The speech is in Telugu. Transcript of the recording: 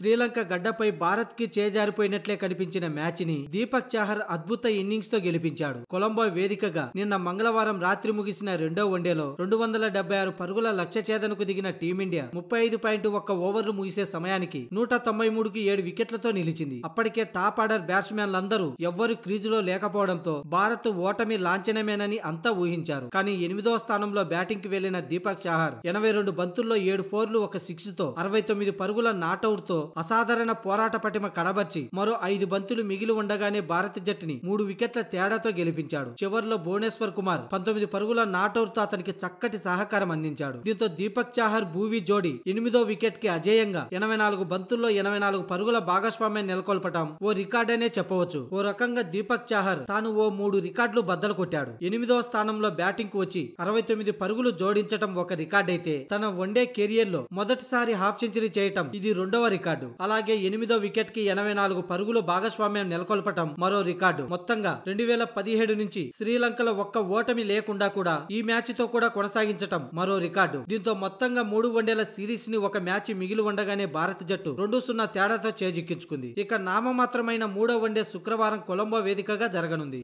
శ్రీలంక గడ్డపై భారత్ కి చేజారిపోయినట్లే కనిపించిన మ్యాచ్ ని దీపక్ చాహర్ అద్భుత ఇన్నింగ్స్ తో గెలిపించాడు కొలంబో వేదికగా నిన్న మంగళవారం రాత్రి ముగిసిన రెండో వన్డేలో రెండు వందల డెబ్బై ఆరు పరుగుల లక్ష్య ఛేదనకు దిగిన టీమిండియా ముప్పై ఐదు పాయింట్ ఒక్క ఓవర్లు ముగిసే సమయానికి నూట తొంభై మూడుకి ఏడు వికెట్లతో నిలిచింది అప్పటికే టాప్ ఆర్డర్ బ్యాట్స్మెన్లందరూ ఎవ్వరు క్రీజులో లేకపోవడంతో భారత్ ఓటమి లాంఛనమేనని అంతా ఊహించారు కానీ ఎనిమిదవ స్థానంలో బ్యాటింగ్ కి వెళ్లిన దీపక్ చాహర్ ఎనభై రెండు బంతుల్లో ఏడు ఫోర్లు ఒక సిక్స్ తో అరవై తొమ్మిది పరుగుల నాటౌట్ తో అసాధారణ పోరాట పటిమ కడబర్చి మరో ఐదు బంతులు మిగిలి ఉండగానే భారత జట్టుని మూడు వికెట్ల తేడాతో గెలిపించాడు చివరిలో భువనేశ్వర్ కుమార్ పంతొమ్మిది పరుగుల నాటౌట్తో అతనికి చక్కటి సహకారం అందించాడు దీంతో దీపక్ చాహర్ భూవి జోడి ఎనిమిదో వికెట్ కి అజేయంగా ఎనభై నాలుగు బంతుల్లో ఎనభై నాలుగు పరుగుల భాగస్వామ్యం నెలకొల్పటం ఓ రికార్డనే చెప్పవచ్చు ఓ రకంగా దీపక్ చాహర్ తాను ఓ మూడు రికార్డులు బద్దలు కొట్టాడు ఎనిమిదవ స్థానంలో బ్యాటింగ్ కు వచ్చి అరవై తొమ్మిది పరుగులు జోడించటం ఒక రికార్డ్ అయితే తన వన్డే కెరియర్ లో మొదటిసారి హాఫ్ సెంచరీ చేయటం ఇది రెండవ రికార్డు రికార్డు అలాగే ఎనిమిదో వికెట్ కి ఎనభై నాలుగు పరుగులు భాగస్వామ్యం నెలకొల్పటం మరో రికార్డు మొత్తంగా రెండు వేల పదిహేడు నుంచి శ్రీలంకలో ఒక్క ఓటమి లేకుండా కూడా ఈ మ్యాచ్ తో కూడా కొనసాగించటం మరో రికార్డు దీంతో మొత్తంగా మూడు వన్డేల సిరీస్ ని ఒక మ్యాచ్ మిగిలి ఉండగానే భారత జట్టు రెండు సున్నా తేడాతో చేజిక్కించుకుంది ఇక నామమాత్రమైన మూడో వన్డే శుక్రవారం కొలంబో వేదికగా జరగనుంది